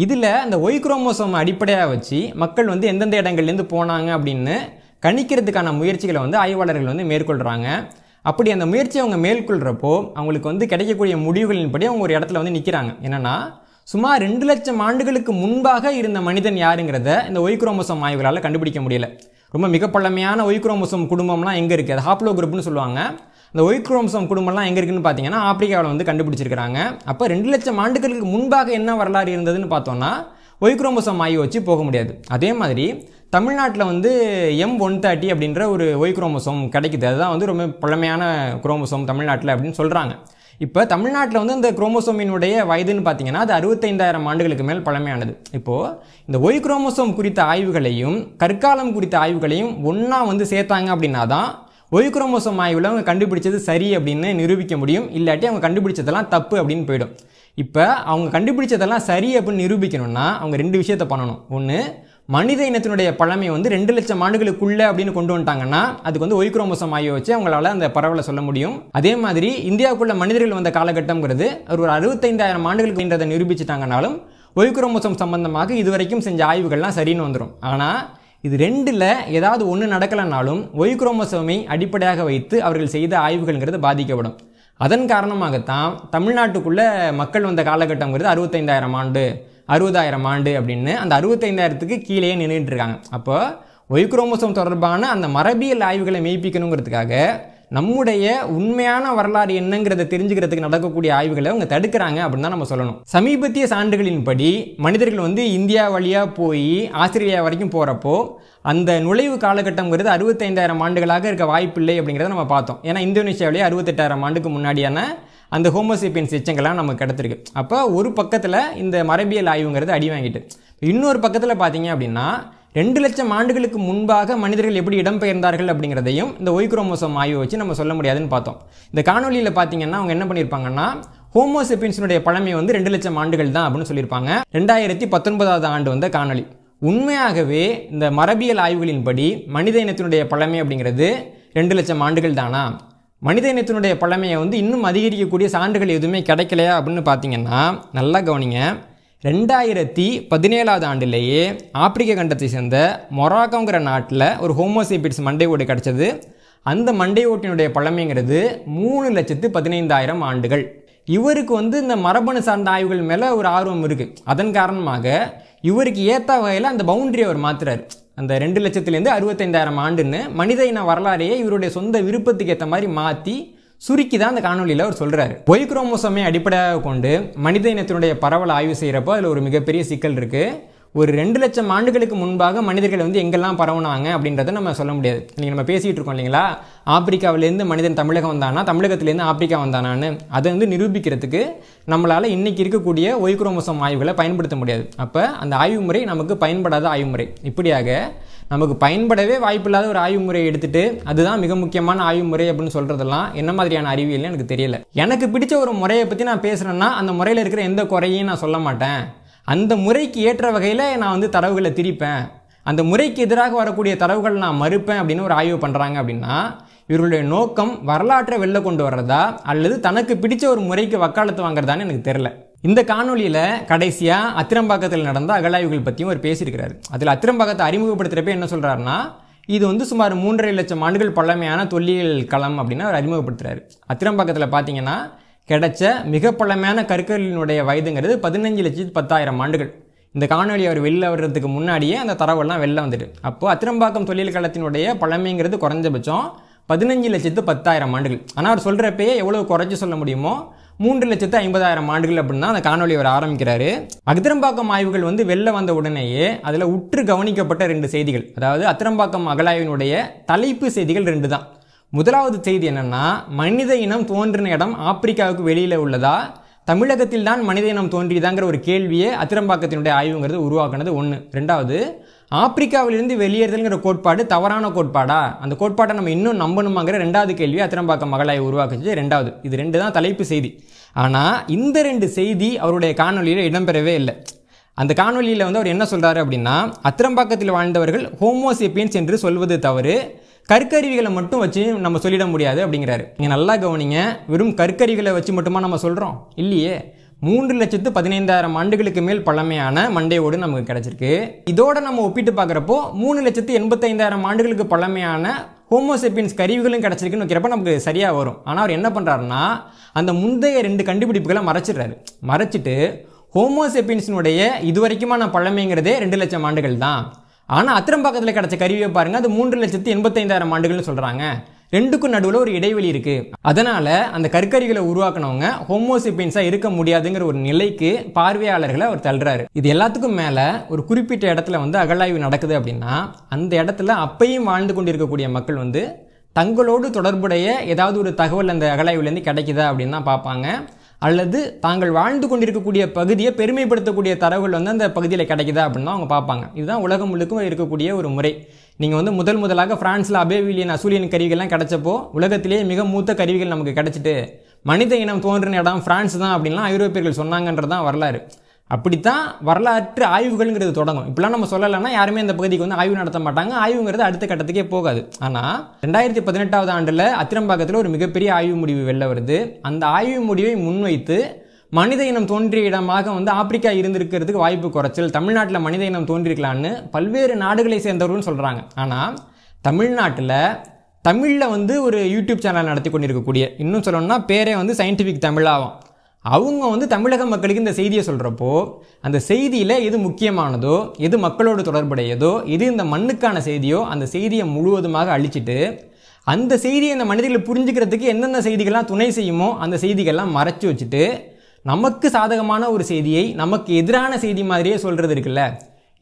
இதில் அந்த ஒய்க்ரோமோசோம் அடிப்படையாக வச்சு மக்கள் வந்து எந்தெந்த இடங்கள்லேருந்து போனாங்க அப்படின்னு கணிக்கிறதுக்கான முயற்சிகளை வந்து ஆய்வாளர்கள் வந்து மேற்கொள்கிறாங்க அப்படி அந்த முயற்சியை அவங்க மேற்கொள்கிறப்போ அவங்களுக்கு வந்து கிடைக்கக்கூடிய முடிவுகளின்படி அவங்க ஒரு இடத்துல வந்து நிற்கிறாங்க என்னென்னா சுமார் ரெண்டு லட்சம் ஆண்டுகளுக்கு முன்பாக இருந்த மனிதன் யாருங்கிறத இந்த ஒய்க்ரோமோசோம் ஆய்வுகளால் கண்டுபிடிக்க முடியலை ரொம்ப மிகப்பழமையான ஒய்க்ரோமோசோம் குடும்பம்லாம் எங்கே இருக்குது அது ஹாப்ளோ குரூப்னு சொல்லுவாங்க இந்த ஒயிட் குரோம்சோம் குடும்பம்லாம் எங்கே இருக்குன்னு பார்த்தீங்கன்னா ஆப்பிரிக்காவில் வந்து கண்டுபிடிச்சிருக்கிறாங்க அப்போ ரெண்டு லட்சம் ஆண்டுகளுக்கு முன்பாக என்ன வரலாறு இருந்ததுன்னு பார்த்தோம்னா ஒய்க்ரோமோசோம் ஆகி வச்சு போக முடியாது அதே மாதிரி தமிழ்நாட்டில் வந்து எம் ஒன் தேர்ட்டி அப்படின்ற ஒரு ஒய் குரோமோசோம் கிடைக்குது அதுதான் வந்து ரொம்ப பழமையான குரோமோசோம் தமிழ்நாட்டில் அப்படின்னு சொல்கிறாங்க இப்போ தமிழ்நாட்டில் வந்து இந்த குரோமோசோமினுடைய வயதுன்னு பார்த்தீங்கன்னா அது அறுபத்தைந்தாயிரம் ஆண்டுகளுக்கு மேல் பழமையானது இப்போது இந்த ஒய் குரோமோசோம் குறித்த ஆய்வுகளையும் கற்காலம் குறித்த ஆய்வுகளையும் ஒன்றா வந்து சேர்த்தாங்க அப்படின்னா தான் ஒய்குரோமோசோம் ஆய்வில் அவங்க கண்டுபிடிச்சது சரி அப்படின்னு நிரூபிக்க முடியும் இல்லாட்டி அவங்க கண்டுபிடிச்சதெல்லாம் தப்பு அப்படின்னு போயிடும் இப்போ அவங்க கண்டுபிடிச்சதெல்லாம் சரி அப்படின்னு நிரூபிக்கணும்னா அவங்க ரெண்டு விஷயத்த பண்ணணும் ஒன்று மனித இனத்தினுடைய பழமை வந்து ரெண்டு லட்சம் ஆண்டுகளுக்குள்ளே அப்படின்னு கொண்டு வந்துட்டாங்கன்னா அதுக்கு வந்து ஒய்குரோமோசம் ஆகிய வச்சு அவங்களால அந்த பரவலை சொல்ல முடியும் அதே மாதிரி இந்தியாவுக்குள்ள மனிதர்கள் வந்த காலகட்டம்ங்கிறது ஒரு அறுபத்தைந்தாயிரம் ஆண்டுகளுக்குன்றதை நிரூபிச்சிட்டாங்கனாலும் ஒய்குரோமோசம் சம்பந்தமாக இதுவரைக்கும் செஞ்ச ஆய்வுகள்லாம் சரின்னு வந்துடும் ஆனால் இது ரெண்டில் ஏதாவது ஒன்று நடக்கலைனாலும் ஒய் அடிப்படையாக வைத்து அவர்கள் செய்த ஆய்வுகள்ங்கிறது பாதிக்கப்படும் அதன் காரணமாகத்தான் தமிழ்நாட்டுக்குள்ளே மக்கள் வந்த காலகட்டங்கிறது அறுபத்தைந்தாயிரம் ஆண்டு அறுபதாயிரம் ஆண்டு அப்படின்னு அந்த அறுபத்தைந்தாயிரத்துக்கு கீழே நின்றுட்டு இருக்காங்க அப்போ ஒய் தொடர்பான அந்த மரபியல் ஆய்வுகளை மெய்ப்பிக்கணுங்கிறதுக்காக நம்முடைய உண்மையான வரலாறு என்னங்கிறத தெரிஞ்சுக்கிறதுக்கு நடக்கக்கூடிய ஆய்வுகளை அவங்க தடுக்கிறாங்க அப்படின்னு தான் நம்ம சொல்லணும் சமீபத்திய சான்றுகளின்படி மனிதர்கள் வந்து இந்தியா வழியாக போய் ஆஸ்திரேலியா வரைக்கும் போகிறப்போ அந்த நுழைவு காலகட்டங்கிறது அறுபத்தைந்தாயிரம் ஆண்டுகளாக இருக்க வாய்ப்பில்லை அப்படிங்கிறத நம்ம பார்த்தோம் ஏன்னா இந்தோனேஷியாவிலேயே அறுபத்தெட்டாயிரம் ஆண்டுக்கு முன்னாடியான அந்த ஹோமோசிப்பின் சிச்சங்கள்லாம் நமக்கு கிடச்சிருக்கு அப்போ ஒரு பக்கத்தில் இந்த மரபியல் ஆய்வுங்கிறது அடி வாங்கிட்டு இன்னொரு பக்கத்தில் பார்த்தீங்க அப்படின்னா ரெண்டு லட்சம் ஆண்டுகளுக்கு முன்பாக மனிதர்கள் எப்படி இடம்பெயர்ந்தார்கள் அப்படிங்கிறதையும் இந்த ஒய்க்ரோமோசோம் ஆய்வு வச்சு நம்ம சொல்ல முடியாதுன்னு பார்த்தோம் இந்த காணொலியில் பார்த்தீங்கன்னா அவங்க என்ன பண்ணியிருப்பாங்கன்னா ஹோமோசெப்பின்ஸினுடைய பழமை வந்து ரெண்டு லட்சம் ஆண்டுகள் தான் அப்படின்னு சொல்லியிருப்பாங்க ரெண்டாயிரத்தி பத்தொன்பதாவது ஆண்டு வந்த காணொலி உண்மையாகவே இந்த மரபியல் ஆய்வுகளின்படி மனித இனத்தினுடைய பழமை அப்படிங்கிறது ரெண்டு லட்சம் ஆண்டுகள் தானா மனித இனத்தினுடைய பழமையை வந்து இன்னும் அதிகரிக்கக்கூடிய சான்றுகள் எதுவுமே கிடைக்கலையா அப்படின்னு பார்த்தீங்கன்னா நல்லா கவனிங்க ரெண்டாயிரத்தி பதினேழாவது ஆண்டிலேயே ஆப்பிரிக்க கண்டத்தை சேர்ந்த மொராக்கோங்கிற நாட்டில் ஒரு ஹோமோசிபிட்ஸ் மண்டை ஓடு கிடச்சது அந்த மண்டை ஓட்டினுடைய பழமைங்கிறது மூணு லட்சத்து பதினைந்தாயிரம் ஆண்டுகள் இவருக்கு வந்து இந்த மரபணு சார்ந்த ஆய்வுகள் மேலே ஒரு ஆர்வம் இருக்குது அதன் காரணமாக இவருக்கு ஏற்ற வகையில் அந்த பவுண்டரியை அவர் மாற்றுறாரு அந்த ரெண்டு லட்சத்துலேருந்து அறுபத்தைந்தாயிரம் ஆண்டுன்னு மனித இன வரலாறையே இவருடைய சொந்த விருப்பத்துக்கு ஏற்ற மாதிரி மாற்றி சுருக்கி தான் அந்த காணொலியில் அவர் சொல்கிறாரு பொய் குரோமோசோமை அடிப்படையாக கொண்டு மனித இனத்தினுடைய பரவல் ஆய்வு செய்கிறப்போ அதில் ஒரு மிகப்பெரிய சிக்கல் இருக்குது ஒரு ரெண்டு லட்சம் ஆண்டுகளுக்கு முன்பாக மனிதர்கள் வந்து எங்கெல்லாம் பரவுனாங்க அப்படின்றத நம்ம சொல்ல முடியாது நீங்கள் நம்ம பேசிகிட்டு இருக்கோம் இல்லைங்களா ஆப்பிரிக்காவிலேருந்து மனிதன் தமிழகம் வந்தானா தமிழகத்துலேருந்து ஆப்பிரிக்கா வந்தானான்னு அதை வந்து நிரூபிக்கிறதுக்கு நம்மளால் இன்றைக்கி இருக்கக்கூடிய ஒய்குரோமோசம் ஆய்வுகளை பயன்படுத்த முடியாது அப்போ அந்த ஆய்வு முறை நமக்கு பயன்படாத ஆய்வு முறை இப்படியாக நமக்கு பயன்படவே வாய்ப்பில்லாத ஒரு ஆய்வு முறையை எடுத்துகிட்டு அதுதான் மிக முக்கியமான ஆய்வு முறை அப்படின்னு சொல்றதெல்லாம் என்ன மாதிரியான அறிவியல் எனக்கு தெரியல எனக்கு பிடிச்ச ஒரு முறையை பற்றி நான் பேசுகிறேன்னா அந்த முறையில் இருக்கிற எந்த குறையும் நான் சொல்ல மாட்டேன் அந்த முறைக்கு ஏற்ற வகையில் நான் வந்து தரவுகளை திரிப்பேன் அந்த முறைக்கு எதிராக வரக்கூடிய தரவுகள் நான் மறுப்பேன் அப்படின்னு ஒரு ஆய்வு பண்ணுறாங்க அப்படின்னா இவர்களுடைய நோக்கம் வரலாற்றை வெளில கொண்டு வர்றதா அல்லது தனக்கு பிடிச்ச ஒரு முறைக்கு வக்காலத்து வாங்குறதான்னு எனக்கு தெரில இந்த காணொலியில் கடைசியாக அத்திரம்பாக்கத்தில் நடந்த அகழாய்வுகள் பற்றியும் அவர் பேசியிருக்கிறார் அதில் அத்திரம்பாக்கத்தை அறிமுகப்படுத்துகிறப்ப என்ன சொல்கிறாருன்னா இது வந்து சுமார் மூன்றரை லட்சம் ஆண்டுகள் பழமையான தொல்லியல் களம் அப்படின்னு அவர் அறிமுகப்படுத்துகிறார் அத்திரம்பாக்கத்தில் பார்த்தீங்கன்னா கிடைச்ச மிக பழமையான கற்களினுடைய வயதுங்கிறது பதினஞ்சு லட்சத்து பத்தாயிரம் ஆண்டுகள் இந்த காணொலி அவர் வெளில வர்றதுக்கு முன்னாடியே அந்த தரவெல்லாம் வெளில வந்துட்டு அப்போது அத்திரம்பாக்கம் தொழில் களத்தினுடைய பழமைங்கிறது குறைஞ்சபட்சம் பதினஞ்சு லட்சத்து பத்தாயிரம் ஆண்டுகள் ஆனால் அவர் சொல்கிறப்பயே எவ்வளோ குறைஞ்சி சொல்ல முடியுமோ மூன்று லட்சத்து ஐம்பதாயிரம் ஆண்டுகள் அப்படின்னு தான் அந்த காணொலி அவர் ஆரம்பிக்கிறாரு அக்திரம்பாக்கம் ஆய்வுகள் வந்து வெளில வந்த உடனேயே அதில் உற்று கவனிக்கப்பட்ட ரெண்டு செய்திகள் அதாவது அத்திரம்பாக்கம் அகலாய்வினுடைய தலைப்பு செய்திகள் ரெண்டு தான் முதலாவது செய்தி என்னென்னா மனித இனம் தோன்றின இடம் ஆப்பிரிக்காவுக்கு வெளியில் உள்ளதா தமிழகத்தில் தான் மனித இனம் தோன்றியதாங்கிற ஒரு கேள்வியை அத்திரம்பாக்கத்தினுடைய ஆய்வுங்கிறது உருவாக்குனது ஒன்று ரெண்டாவது ஆப்பிரிக்காவிலிருந்து வெளியேறுதல்ங்கிற கோட்பாடு தவறான கோட்பாடா அந்த கோட்பாட்டை நம்ம இன்னும் நம்பணுமாங்கிற ரெண்டாவது கேள்வி அத்திரம்பாக்கம் மகளாய் உருவாக்குச்சு ரெண்டாவது இது ரெண்டு தான் தலைப்பு செய்தி ஆனால் இந்த ரெண்டு செய்தி அவருடைய காணொலியில் இடம்பெறவே இல்லை அந்த காணொலியில் வந்து அவர் என்ன சொல்கிறாரு அப்படின்னா அத்திரம்பாக்கத்தில் வாழ்ந்தவர்கள் ஹோமோசேப்பியன்ஸ் என்று சொல்வது தவறு கற்கருவிகளை மட்டும் வச்சு நம்ம சொல்லிட முடியாது அப்படிங்கிறாரு நீங்கள் நல்லா கவனிங்க வெறும் கற்கருவிகளை வச்சு மட்டுமா நம்ம சொல்கிறோம் இல்லையே மூன்று லட்சத்து பதினைந்தாயிரம் ஆண்டுகளுக்கு மேல் பழமையான ஓடு நமக்கு கிடைச்சிருக்கு இதோட நம்ம ஒப்பிட்டு பார்க்குறப்போ மூணு லட்சத்து எண்பத்தைந்தாயிரம் ஆண்டுகளுக்கு பழமையான ஹோமோசெப்பின்ஸ் கருவிகளும் கிடச்சிருக்குன்னு வைக்கிறப்ப நமக்கு சரியாக வரும் ஆனால் அவர் என்ன பண்ணுறாருன்னா அந்த முந்தைய ரெண்டு கண்டுபிடிப்புகளை மறைச்சிடுறாரு மறைச்சிட்டு ஹோமோசெப்பின்ஸினுடைய இதுவரைக்குமான பழமைங்கிறதே ரெண்டு லட்சம் ஆண்டுகள் தான் ஆனால் அத்திரம்பாக்கத்தில் கிடச்ச கருவியை பாருங்கள் அது மூன்று லட்சத்து எண்பத்தைந்தாயிரம் ஆண்டுகள்னு சொல்கிறாங்க ரெண்டுக்கும் நடுவில் ஒரு இடைவெளி இருக்குது அதனால் அந்த கற்கரிகளை உருவாக்கினவங்க ஹோமோசிபின்ஸாக இருக்க முடியாதுங்கிற ஒரு நிலைக்கு பார்வையாளர்களை அவர் தள்ளுறாரு இது எல்லாத்துக்கும் மேலே ஒரு குறிப்பிட்ட இடத்துல வந்து அகழாய்வு நடக்குது அப்படின்னா அந்த இடத்துல அப்பையும் வாழ்ந்து கொண்டிருக்கக்கூடிய மக்கள் வந்து தங்களோடு தொடர்புடைய ஏதாவது ஒரு தகவல் அந்த அகழாய்வுலேருந்து கிடைக்குதா அப்படின்னு தான் பார்ப்பாங்க அல்லது தாங்கள் வாழ்ந்து கொண்டிருக்கக்கூடிய பகுதியை பெருமைப்படுத்தக்கூடிய தரவுகள் வந்து அந்த பகுதியில் கிடைக்குதா அப்படின்னு தான் அவங்க பார்ப்பாங்க இதுதான் உலகம் முழுக்கும் இருக்கக்கூடிய ஒரு முறை நீங்கள் வந்து முதல் முதலாக ஃப்ரான்ஸில் அபேவிலியன் அசூலியன் கருவிகள்லாம் கிடச்சப்போ உலகத்திலேயே மிக மூத்த கருவிகள் நமக்கு கிடச்சிட்டு மனித இனம் தோன்றின இடம் ஃப்ரான்ஸ் தான் அப்படின்லாம் ஐரோப்பியர்கள் சொன்னாங்கன்றது தான் வரலாறு அப்படித்தான் வரலாற்று ஆய்வுகள்ங்கிறது தொடங்கும் இப்படிலாம் நம்ம சொல்லலைன்னா யாருமே இந்த பகுதிக்கு வந்து ஆய்வு நடத்த மாட்டாங்க ஆய்வுங்கிறது அடுத்த கட்டத்துக்கே போகாது ஆனால் ரெண்டாயிரத்தி பதினெட்டாவது ஆண்டில் அத்திரம்பாக்கத்தில் ஒரு மிகப்பெரிய ஆய்வு முடிவு வெளில வருது அந்த ஆய்வு முடிவை முன்வைத்து மனித இனம் தோன்றிய இடமாக வந்து ஆப்பிரிக்கா இருந்திருக்கிறதுக்கு வாய்ப்பு குறைச்சல் தமிழ்நாட்டில் மனித இனம் தோன்றிருக்கலான்னு பல்வேறு நாடுகளை சேர்ந்தவர்கள்னு சொல்கிறாங்க ஆனால் தமிழ்நாட்டில் தமிழில் வந்து ஒரு யூடியூப் சேனல் நடத்தி கொண்டிருக்கக்கூடிய இன்னும் சொல்லணும்னா பேரே வந்து சயின்டிஃபிக் தமிழாகும் அவங்க வந்து தமிழக மக்களுக்கு இந்த செய்தியை சொல்கிறப்போ அந்த செய்தியில் எது முக்கியமானதோ எது மக்களோடு தொடர்புடையதோ எது இந்த மண்ணுக்கான செய்தியோ அந்த செய்தியை முழுவதுமாக அழிச்சிட்டு அந்த செய்தியை இந்த மனிதர்களை புரிஞ்சுக்கிறதுக்கு எந்தெந்த செய்திகள்லாம் துணை செய்யுமோ அந்த செய்திகள்லாம் மறைச்சி வச்சுட்டு நமக்கு சாதகமான ஒரு செய்தியை நமக்கு எதிரான செய்தி மாதிரியே சொல்கிறது இருக்குல்ல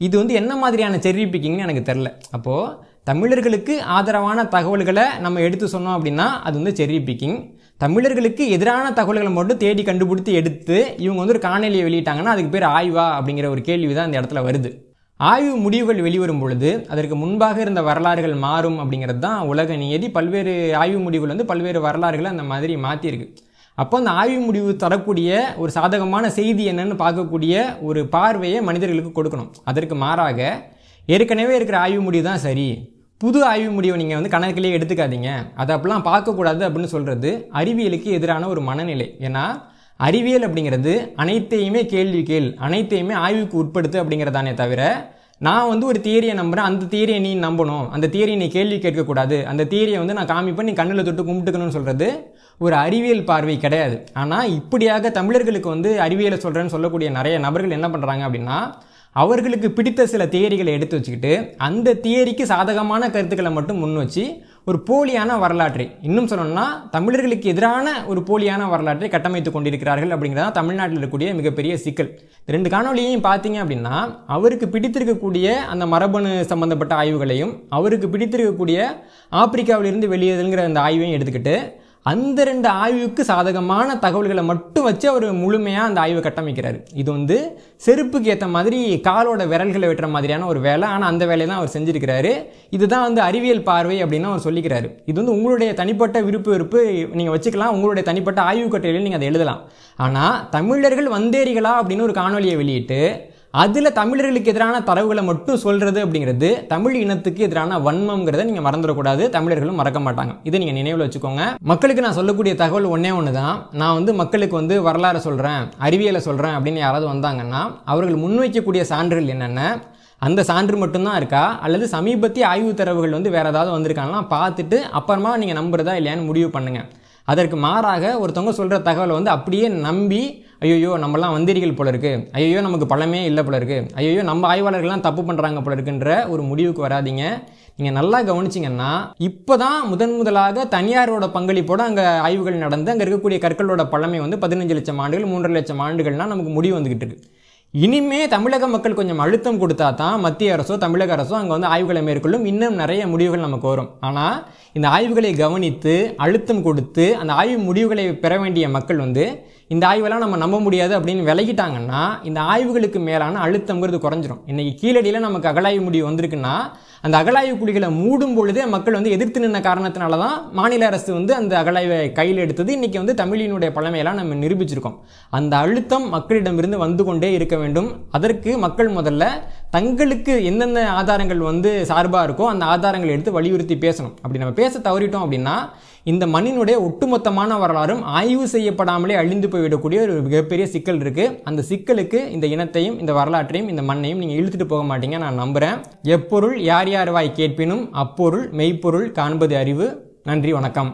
இது வந்து என்ன மாதிரியான செர்ரி எனக்கு தெரில அப்போது தமிழர்களுக்கு ஆதரவான தகவல்களை நம்ம எடுத்து சொன்னோம் அப்படின்னா அது வந்து செரி பிக்கிங் தமிழர்களுக்கு எதிரான தகவல்களை மட்டும் தேடி கண்டுபிடித்து எடுத்து இவங்க வந்து ஒரு காணொலியை வெளியிட்டாங்கன்னா அதுக்கு பேர் ஆய்வா அப்படிங்கிற ஒரு கேள்வி தான் இந்த இடத்துல வருது ஆய்வு முடிவுகள் வெளிவரும் பொழுது அதற்கு முன்பாக இருந்த வரலாறுகள் மாறும் அப்படிங்கிறது தான் உலக நியதி பல்வேறு ஆய்வு முடிவுகள் வந்து பல்வேறு வரலாறுகளை அந்த மாதிரி மாற்றிருக்கு அப்போ அந்த ஆய்வு முடிவு தரக்கூடிய ஒரு சாதகமான செய்தி என்னன்னு பார்க்கக்கூடிய ஒரு பார்வையை மனிதர்களுக்கு கொடுக்கணும் அதற்கு மாறாக ஏற்கனவே இருக்கிற ஆய்வு முடிவு தான் சரி புது ஆய்வு முடிவை நீங்கள் வந்து கணக்கிலேயே எடுத்துக்காதீங்க அதை அப்படிலாம் பார்க்கக்கூடாது அப்படின்னு சொல்கிறது அறிவியலுக்கு எதிரான ஒரு மனநிலை ஏன்னா அறிவியல் அப்படிங்கிறது அனைத்தையுமே கேள்வி கேள் அனைத்தையுமே ஆய்வுக்கு உட்படுத்து அப்படிங்கிறதானே தவிர நான் வந்து ஒரு தியரியை நம்புகிறேன் அந்த தியரியை நீ நம்பணும் அந்த தியரியை நீ கேள்வி கேட்கக்கூடாது அந்த தியரியை வந்து நான் காமிப்பேன் நீ கண்ணில் தொட்டு கும்பிட்டுக்கணும்னு சொல்கிறது ஒரு அறிவியல் பார்வை கிடையாது ஆனால் இப்படியாக தமிழர்களுக்கு வந்து அறிவியலை சொல்கிறேன்னு சொல்லக்கூடிய நிறைய நபர்கள் என்ன பண்ணுறாங்க அப்படின்னா அவர்களுக்கு பிடித்த சில தியரிகளை எடுத்து வச்சுக்கிட்டு அந்த தியரிக்கு சாதகமான கருத்துக்களை மட்டும் முன் வச்சு ஒரு போலியான வரலாற்றை இன்னும் சொல்லணும்னா தமிழர்களுக்கு எதிரான ஒரு போலியான வரலாற்றை கட்டமைத்து கொண்டிருக்கிறார்கள் அப்படிங்கிறது தான் தமிழ்நாட்டில் இருக்கக்கூடிய மிகப்பெரிய சிக்கல் ரெண்டு காணொலியையும் பார்த்தீங்க அப்படின்னா அவருக்கு பிடித்திருக்கக்கூடிய அந்த மரபணு சம்பந்தப்பட்ட ஆய்வுகளையும் அவருக்கு பிடித்திருக்கக்கூடிய ஆப்பிரிக்காவிலிருந்து வெளியேதுங்கிற அந்த ஆய்வையும் எடுத்துக்கிட்டு அந்த ரெண்டு ஆய்வுக்கு சாதகமான தகவல்களை மட்டும் வச்சு அவர் முழுமையாக அந்த ஆய்வை கட்டமைக்கிறார் இது வந்து செருப்புக்கு ஏற்ற மாதிரி காலோட விரல்களை வெட்டுற மாதிரியான ஒரு வேலை ஆனால் அந்த வேலையை தான் அவர் செஞ்சுருக்கிறாரு இதுதான் வந்து அறிவியல் பார்வை அப்படின்னு அவர் சொல்லிக்கிறாரு இது வந்து உங்களுடைய தனிப்பட்ட விருப்பு வெறுப்பு நீங்கள் வச்சுக்கலாம் உங்களுடைய தனிப்பட்ட ஆய்வு கட்டுரையில் நீங்கள் அதை எழுதலாம் ஆனால் தமிழர்கள் வந்தேறிகளா அப்படின்னு ஒரு காணொலியை வெளியிட்டு அதில் தமிழர்களுக்கு எதிரான தரவுகளை மட்டும் சொல்கிறது அப்படிங்கிறது தமிழ் இனத்துக்கு எதிரான வன்மங்கிறத நீங்கள் மறந்துடக்கூடாது தமிழர்களும் மறக்க மாட்டாங்க இதை நீங்கள் நினைவில் வச்சுக்கோங்க மக்களுக்கு நான் சொல்லக்கூடிய தகவல் ஒன்றே ஒன்று தான் நான் வந்து மக்களுக்கு வந்து வரலாறு சொல்கிறேன் அறிவியலை சொல்கிறேன் அப்படின்னு யாராவது வந்தாங்கன்னா அவர்கள் முன்வைக்கக்கூடிய சான்றுகள் என்னென்ன அந்த சான்று மட்டும்தான் இருக்கா அல்லது சமீபத்திய ஆய்வு தரவுகள் வந்து வேறு ஏதாவது வந்திருக்காங்களாம் பார்த்துட்டு அப்புறமா நீங்கள் நம்புறதா இல்லையான்னு முடிவு பண்ணுங்கள் அதற்கு மாறாக ஒருத்தவங்க சொல்கிற தகவலை வந்து அப்படியே நம்பி ஐயோ நம்மலாம் வந்திரிகள் போல இருக்கு ஐயோ நமக்கு பழமே இல்லை போல இருக்குது ஐயோ நம்ம ஆய்வாளர்கள்லாம் தப்பு பண்ணுறாங்க போல இருக்குன்ற ஒரு முடிவுக்கு வராதிங்க நீங்கள் நல்லா கவனிச்சிங்கன்னா இப்போ தான் முதன் முதலாக தனியாரோட பங்களிப்போடு அங்கே ஆய்வுகள் நடந்து அங்கே இருக்கக்கூடிய கற்களோட பழமை வந்து பதினஞ்சு லட்சம் ஆண்டுகள் மூன்றரை லட்சம் ஆண்டுகள்னால் நமக்கு முடிவு வந்துக்கிட்டு இருக்கு இனிமே தமிழக மக்கள் கொஞ்சம் அழுத்தம் கொடுத்தா தான் மத்திய அரசோ தமிழக அரசோ அங்கே வந்து ஆய்வுகளை மேற்கொள்ளும் இன்னும் நிறைய முடிவுகள் நமக்கு வரும் ஆனால் இந்த ஆய்வுகளை கவனித்து அழுத்தம் கொடுத்து அந்த ஆய்வு முடிவுகளை பெற வேண்டிய மக்கள் வந்து இந்த ஆய்வெல்லாம் நம்ம நம்ப முடியாது அப்படின்னு விலகிட்டாங்கன்னா இந்த ஆய்வுகளுக்கு மேலான அழுத்தங்கிறது குறைஞ்சிரும் இன்றைக்கி கீழடியில் நமக்கு அகழாய்வு முடிவு வந்திருக்குன்னா அந்த அகழாய்வு குழிகளை மூடும் பொழுதே மக்கள் வந்து எதிர்த்து நின்ன காரணத்தினால தான் மாநில அரசு வந்து அந்த அகழாய்வை கையில் எடுத்தது இன்றைக்கி வந்து தமிழினுடைய பழமையெல்லாம் நம்ம நிரூபிச்சிருக்கோம் அந்த அழுத்தம் மக்களிடமிருந்து வந்து கொண்டே இருக்க வேண்டும் அதற்கு மக்கள் முதல்ல தங்களுக்கு எந்தெந்த ஆதாரங்கள் வந்து சார்பாக இருக்கோ அந்த ஆதாரங்களை எடுத்து வலியுறுத்தி பேசணும் அப்படி நம்ம பேச தவறிட்டோம் அப்படின்னா இந்த மண்ணினுடைய ஒட்டுமொத்தமான வரலாறும் ஆய்வு செய்யப்படாமலே அழிந்து போய்விடக்கூடிய ஒரு மிகப்பெரிய சிக்கல் இருக்குது அந்த சிக்கலுக்கு இந்த இனத்தையும் இந்த வரலாற்றையும் இந்த மண்ணையும் நீங்கள் இழுத்துட்டு போக மாட்டீங்க நான் நம்புகிறேன் எப்பொருள் யார் யார் வாய் கேட்பினும் அப்பொருள் மெய்ப்பொருள் காண்பது அறிவு நன்றி வணக்கம்